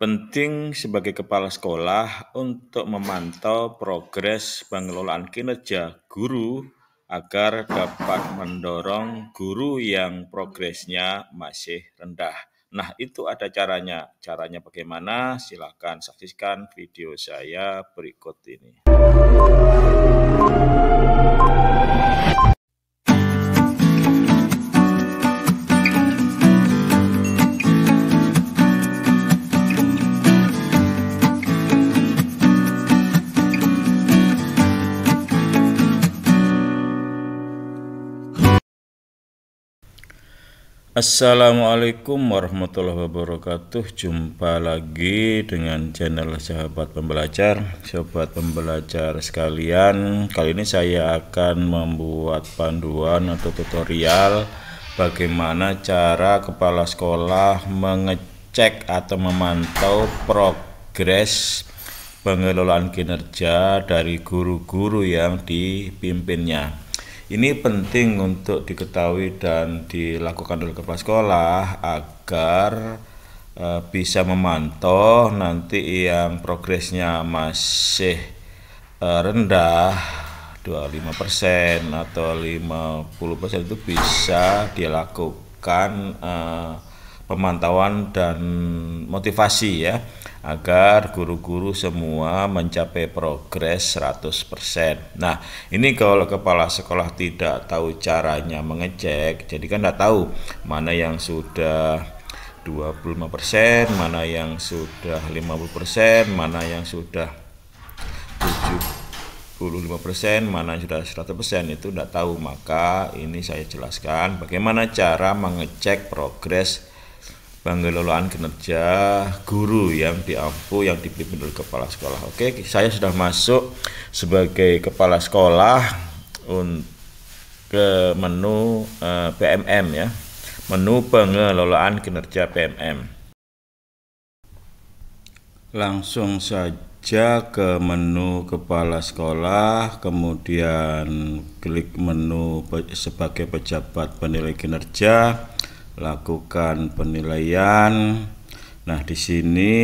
Penting sebagai kepala sekolah untuk memantau progres pengelolaan kinerja guru agar dapat mendorong guru yang progresnya masih rendah. Nah, itu ada caranya. Caranya bagaimana? Silakan saksikan video saya berikut ini. Assalamualaikum warahmatullahi wabarakatuh Jumpa lagi dengan channel sahabat pembelajar Sahabat pembelajar sekalian Kali ini saya akan membuat panduan atau tutorial Bagaimana cara kepala sekolah mengecek atau memantau progres pengelolaan kinerja dari guru-guru yang dipimpinnya ini penting untuk diketahui dan dilakukan oleh kepala sekolah agar e, bisa memantau nanti yang progresnya masih e, rendah 25% atau 50% itu bisa dilakukan e, pemantauan dan motivasi ya agar guru-guru semua mencapai progres 100%. Nah, ini kalau kepala sekolah tidak tahu caranya mengecek, jadi kan tidak tahu mana yang sudah 25%, mana yang sudah 50%, mana yang sudah 75%, mana yang sudah 100% itu tidak tahu. Maka ini saya jelaskan bagaimana cara mengecek progres pengelolaan kinerja guru yang diampu yang dipimpin oleh kepala sekolah. Oke, saya sudah masuk sebagai kepala sekolah ke menu eh, PMM ya. Menu pengelolaan kinerja PMM. Langsung saja ke menu kepala sekolah, kemudian klik menu sebagai pejabat penilai kinerja lakukan penilaian Nah, di sini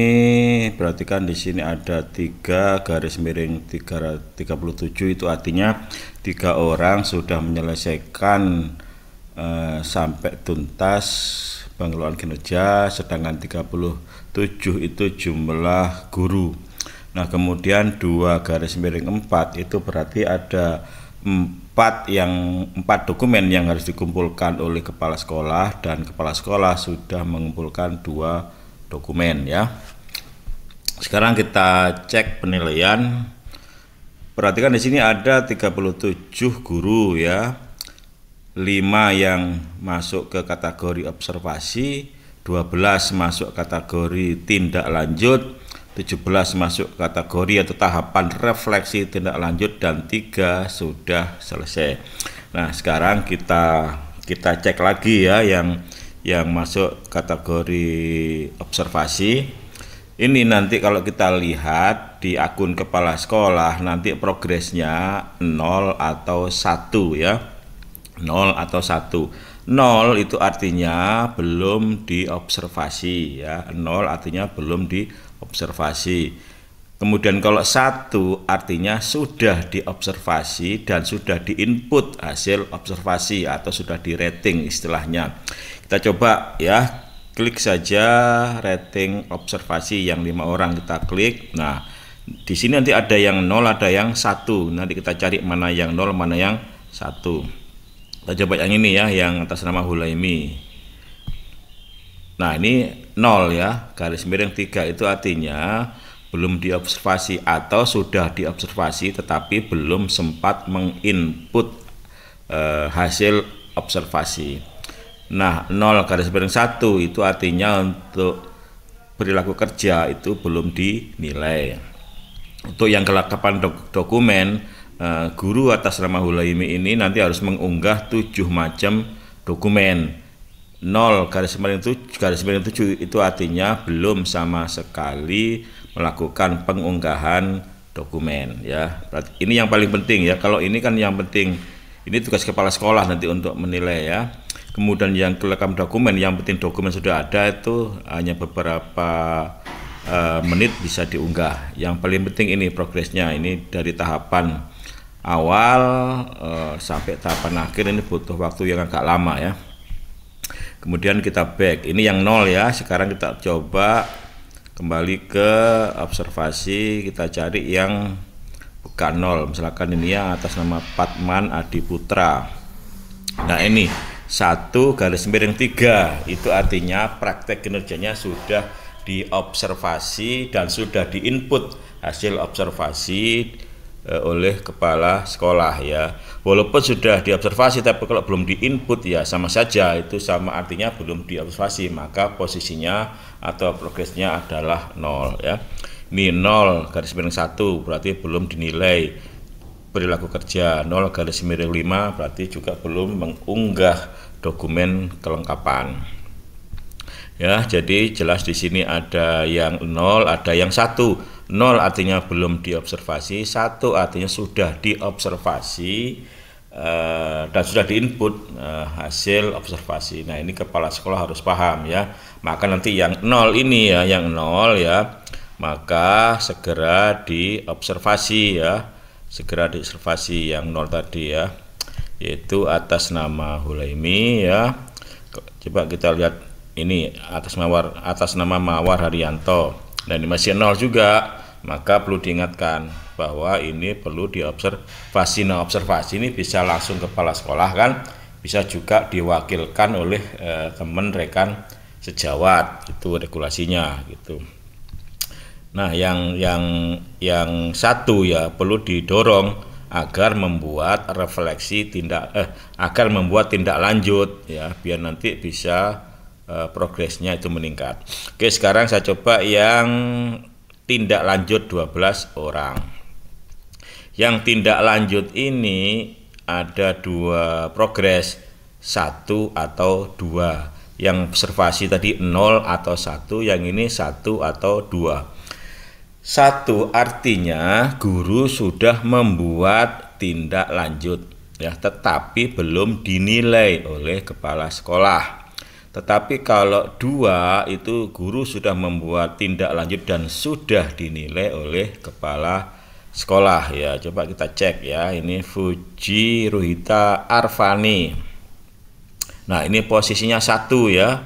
perhatikan di sini ada tiga garis miring 337 itu artinya tiga orang sudah menyelesaikan eh, sampai tuntas pengelolaan kinerja sedangkan 37 itu jumlah guru. Nah, kemudian dua garis miring 4 itu berarti ada empat yang empat dokumen yang harus dikumpulkan oleh kepala sekolah dan kepala sekolah sudah mengumpulkan dua dokumen ya. Sekarang kita cek penilaian. Perhatikan di sini ada 37 guru ya. 5 yang masuk ke kategori observasi, 12 masuk kategori tindak lanjut, 17 masuk kategori atau tahapan refleksi tindak lanjut dan 3 sudah selesai. Nah, sekarang kita kita cek lagi ya yang yang masuk kategori observasi. Ini nanti kalau kita lihat di akun kepala sekolah nanti progresnya 0 atau 1 ya. 0 atau 1 0 itu artinya belum diobservasi ya 0 artinya belum di observasi. Kemudian kalau satu artinya sudah diobservasi dan sudah diinput hasil observasi atau sudah di rating istilahnya. Kita coba ya klik saja rating observasi yang lima orang kita klik. Nah di sini nanti ada yang nol ada yang satu. Nanti kita cari mana yang nol mana yang satu. Kita coba yang ini ya yang atas nama Hulaimi. Nah ini nol ya garis miring tiga itu artinya belum diobservasi atau sudah diobservasi tetapi belum sempat menginput e, hasil observasi nah nol garis miring satu itu artinya untuk perilaku kerja itu belum dinilai untuk yang kelakapan dok dokumen eh, guru atas nama Hulaimi ini nanti harus mengunggah tujuh macam dokumen 0 garis miring 7 garis miring 7 itu artinya belum sama sekali melakukan pengunggahan dokumen ya. Berarti ini yang paling penting ya. Kalau ini kan yang penting ini tugas kepala sekolah nanti untuk menilai ya. Kemudian yang kelekam dokumen, yang penting dokumen sudah ada itu hanya beberapa uh, menit bisa diunggah. Yang paling penting ini progresnya ini dari tahapan awal uh, sampai tahapan akhir ini butuh waktu yang agak lama ya kemudian kita back ini yang nol ya sekarang kita coba kembali ke observasi kita cari yang bukan nol misalkan ini ya atas nama Patman Adi Putra nah ini satu garis miring tiga itu artinya praktek kinerjanya sudah diobservasi dan sudah diinput hasil observasi Eh, oleh kepala sekolah ya. Walaupun sudah diobservasi tapi kalau belum diinput ya sama saja itu sama artinya belum diobservasi maka posisinya atau progresnya adalah nol ya. Ini nol garis miring satu berarti belum dinilai perilaku kerja nol garis miring lima berarti juga belum mengunggah dokumen kelengkapan. Ya, jadi jelas di sini ada yang nol, ada yang satu. Nol artinya belum diobservasi, satu artinya sudah diobservasi uh, dan sudah diinput uh, hasil observasi. Nah ini kepala sekolah harus paham ya. Maka nanti yang nol ini ya, yang nol ya, maka segera diobservasi ya, segera diobservasi yang nol tadi ya, yaitu atas nama Hulaimi ya. Coba kita lihat ini atas mawar atas nama Mawar Haryanto dan ini masih nol juga maka perlu diingatkan bahwa ini perlu diobservasi nah observasi ini bisa langsung kepala sekolah kan bisa juga diwakilkan oleh eh, teman rekan sejawat itu regulasinya gitu nah yang yang yang satu ya perlu didorong agar membuat refleksi tindak eh agar membuat tindak lanjut ya biar nanti bisa Eh, progresnya itu meningkat. Oke, sekarang saya coba yang tindak lanjut 12 orang. Yang tindak lanjut ini ada dua progres, satu atau dua. Yang observasi tadi 0 atau satu, yang ini satu atau dua. Satu artinya guru sudah membuat tindak lanjut ya, tetapi belum dinilai oleh kepala sekolah. Tetapi kalau dua itu guru sudah membuat tindak lanjut dan sudah dinilai oleh kepala sekolah ya. Coba kita cek ya. Ini Fuji Ruhita Arfani. Nah ini posisinya satu ya.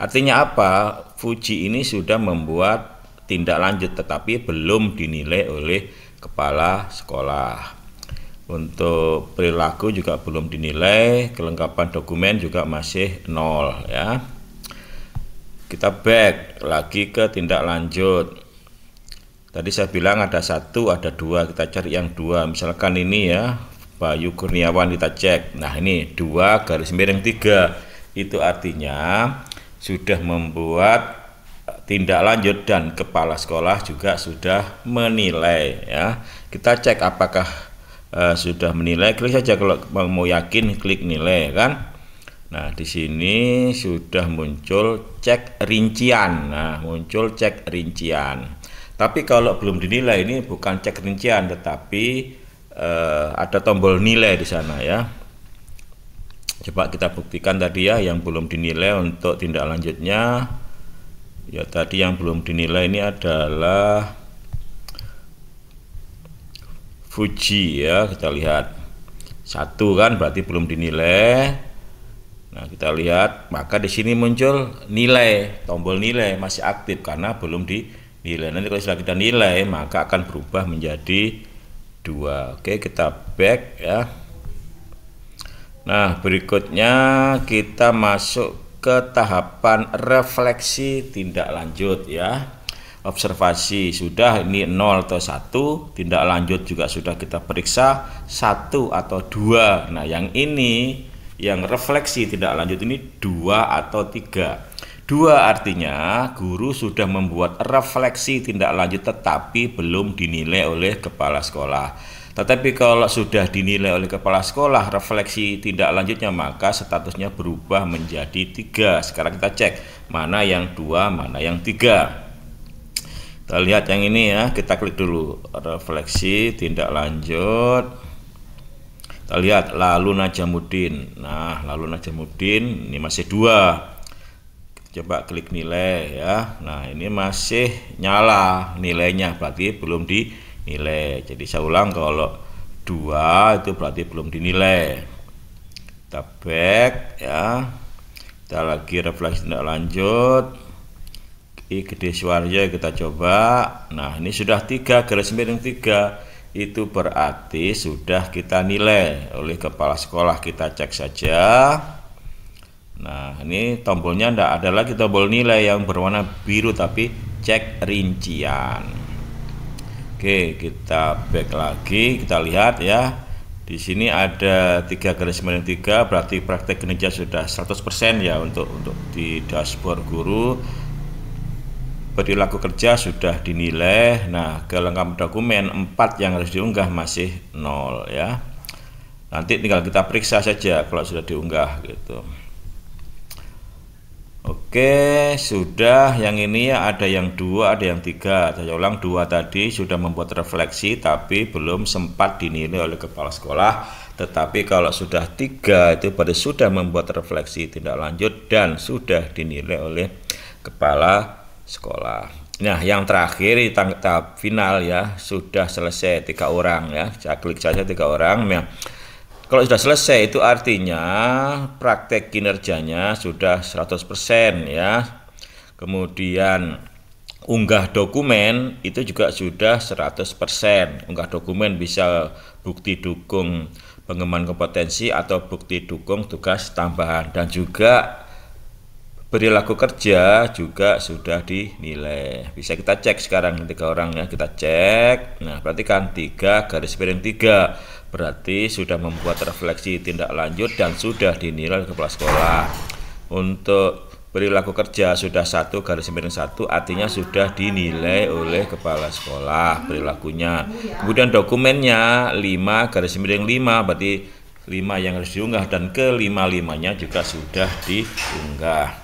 Artinya apa? Fuji ini sudah membuat tindak lanjut tetapi belum dinilai oleh kepala sekolah untuk perilaku juga belum dinilai kelengkapan dokumen juga masih nol ya kita back lagi ke tindak lanjut tadi saya bilang ada satu ada dua kita cari yang dua misalkan ini ya Bayu Kurniawan kita cek nah ini dua garis miring tiga itu artinya sudah membuat eh, tindak lanjut dan kepala sekolah juga sudah menilai ya kita cek apakah uh, sudah menilai klik saja kalau mau yakin klik nilai kan nah di sini sudah muncul cek rincian nah muncul cek rincian tapi kalau belum dinilai ini bukan cek rincian tetapi uh, ada tombol nilai di sana ya coba kita buktikan tadi ya yang belum dinilai untuk tindak lanjutnya ya tadi yang belum dinilai ini adalah Fuji ya kita lihat satu kan berarti belum dinilai nah kita lihat maka di sini muncul nilai tombol nilai masih aktif karena belum dinilai nanti kalau sudah kita nilai maka akan berubah menjadi dua oke kita back ya nah berikutnya kita masuk ke tahapan refleksi tindak lanjut ya observasi sudah ini 0 atau 1 tindak lanjut juga sudah kita periksa 1 atau 2 nah yang ini yang refleksi tindak lanjut ini 2 atau 3 2 artinya guru sudah membuat refleksi tindak lanjut tetapi belum dinilai oleh kepala sekolah tetapi kalau sudah dinilai oleh kepala sekolah refleksi tindak lanjutnya maka statusnya berubah menjadi tiga. Sekarang kita cek mana yang dua, mana yang tiga. Kita lihat yang ini ya, kita klik dulu refleksi, tindak lanjut. Kita lihat lalu Najamuddin. Nah, lalu Najamuddin ini masih dua. Coba klik nilai ya. Nah, ini masih nyala nilainya, berarti belum dinilai. Jadi saya ulang kalau dua itu berarti belum dinilai. Kita back ya. Kita lagi refleksi tindak lanjut I Gede suaranya ya kita coba nah ini sudah tiga garis miring tiga itu berarti sudah kita nilai oleh kepala sekolah kita cek saja nah ini tombolnya tidak ada lagi tombol nilai yang berwarna biru tapi cek rincian oke kita back lagi kita lihat ya di sini ada tiga garis miring tiga berarti praktek kinerja sudah 100% ya untuk untuk di dashboard guru perilaku kerja sudah dinilai. Nah, kelengkapan dokumen 4 yang harus diunggah masih nol ya. Nanti tinggal kita periksa saja kalau sudah diunggah gitu. Oke, sudah yang ini ya ada yang dua, ada yang tiga. Saya ulang dua tadi sudah membuat refleksi tapi belum sempat dinilai oleh kepala sekolah. Tetapi kalau sudah tiga itu berarti sudah membuat refleksi tindak lanjut dan sudah dinilai oleh kepala sekolah. Nah, yang terakhir di tahap, final ya sudah selesai tiga orang ya. Saya klik saja tiga orang. Ya. Kalau sudah selesai itu artinya praktek kinerjanya sudah 100% ya. Kemudian unggah dokumen itu juga sudah 100%. Unggah dokumen bisa bukti dukung pengembangan kompetensi atau bukti dukung tugas tambahan dan juga perilaku kerja juga sudah dinilai. Bisa kita cek sekarang tiga orang ya, kita cek. Nah, berarti kan tiga garis miring tiga berarti sudah membuat refleksi tindak lanjut dan sudah dinilai kepala sekolah. Untuk perilaku kerja sudah satu garis miring satu artinya sudah dinilai oleh kepala sekolah perilakunya. Kemudian dokumennya lima garis miring lima berarti lima yang harus diunggah dan kelima-limanya juga sudah diunggah.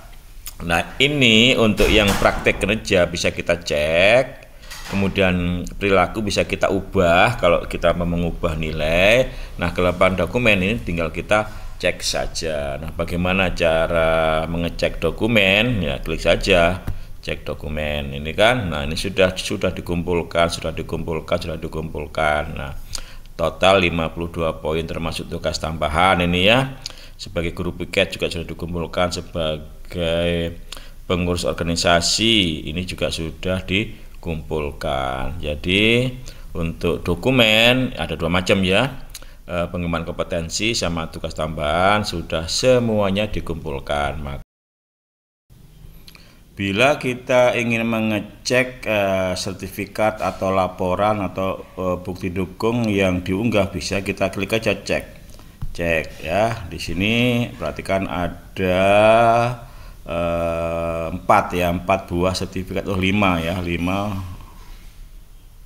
Nah, ini untuk yang praktek kerja bisa kita cek, kemudian perilaku bisa kita ubah kalau kita mau mengubah nilai. Nah, kelepan dokumen ini tinggal kita cek saja. Nah, bagaimana cara mengecek dokumen? Ya, klik saja cek dokumen ini kan. Nah, ini sudah sudah dikumpulkan, sudah dikumpulkan, sudah dikumpulkan. Nah, total 52 poin termasuk tugas tambahan ini ya sebagai guru piket juga sudah dikumpulkan sebagai pengurus organisasi ini juga sudah dikumpulkan jadi untuk dokumen ada dua macam ya e, pengembangan kompetensi sama tugas tambahan sudah semuanya dikumpulkan maka bila kita ingin mengecek e, sertifikat atau laporan atau e, bukti dukung yang diunggah bisa kita klik aja cek cek ya di sini perhatikan ada eh, empat ya empat buah sertifikat oh lima ya lima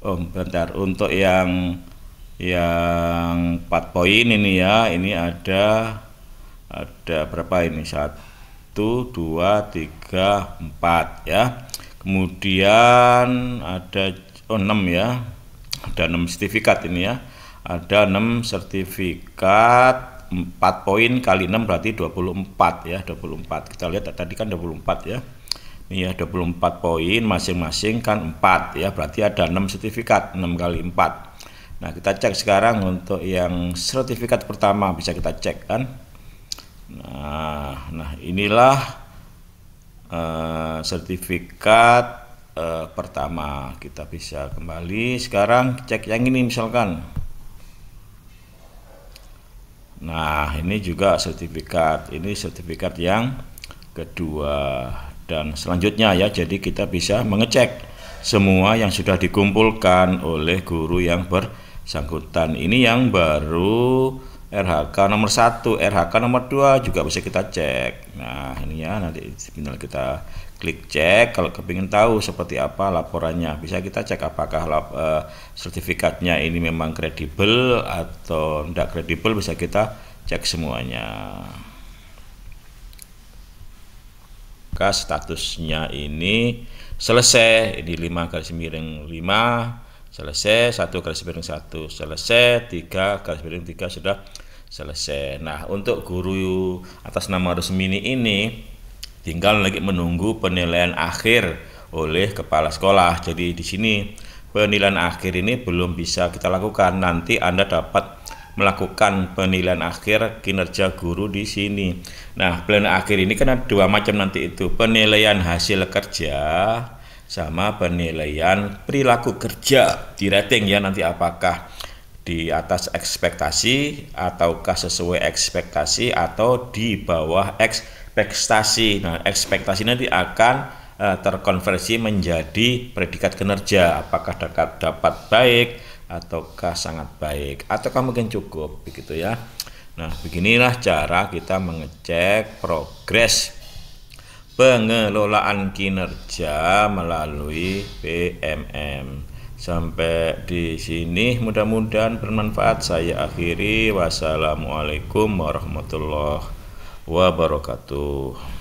oh bentar untuk yang yang empat poin ini ya ini ada ada berapa ini satu dua tiga empat ya kemudian ada oh enam ya ada enam sertifikat ini ya ada 6 sertifikat 4 poin kali 6 berarti 24 ya 24 kita lihat tadi kan 24 ya ini ya 24 poin masing-masing kan 4 ya berarti ada 6 sertifikat 6 kali 4 nah kita cek sekarang untuk yang sertifikat pertama bisa kita cek kan nah nah inilah uh, sertifikat uh, pertama kita bisa kembali sekarang cek yang ini misalkan Nah, ini juga sertifikat. Ini sertifikat yang kedua dan selanjutnya ya. Jadi kita bisa mengecek semua yang sudah dikumpulkan oleh guru yang bersangkutan. Ini yang baru RHK nomor 1, RHK nomor 2 juga bisa kita cek. Nah, ini ya nanti tinggal kita klik cek kalau kepingin tahu seperti apa laporannya. Bisa kita cek apakah lap, eh, sertifikatnya ini memang kredibel atau tidak kredibel bisa kita cek semuanya. Maka statusnya ini selesai di 5 garis miring 5 selesai satu garis miring satu selesai tiga garis miring tiga sudah selesai nah untuk guru atas nama resmi ini tinggal lagi menunggu penilaian akhir oleh kepala sekolah jadi di sini penilaian akhir ini belum bisa kita lakukan nanti Anda dapat melakukan penilaian akhir kinerja guru di sini. Nah, penilaian akhir ini kan ada dua macam nanti itu, penilaian hasil kerja sama penilaian perilaku kerja di rating ya nanti apakah di atas ekspektasi ataukah sesuai ekspektasi atau di bawah ekspektasi. Nah, ekspektasi nanti akan uh, terkonversi menjadi predikat kinerja apakah dekat dapat baik ataukah sangat baik ataukah mungkin cukup begitu ya. Nah, beginilah cara kita mengecek progres pengelolaan kinerja melalui PMM. Sampai di sini mudah-mudahan bermanfaat. Saya akhiri wassalamualaikum warahmatullahi wabarakatuh.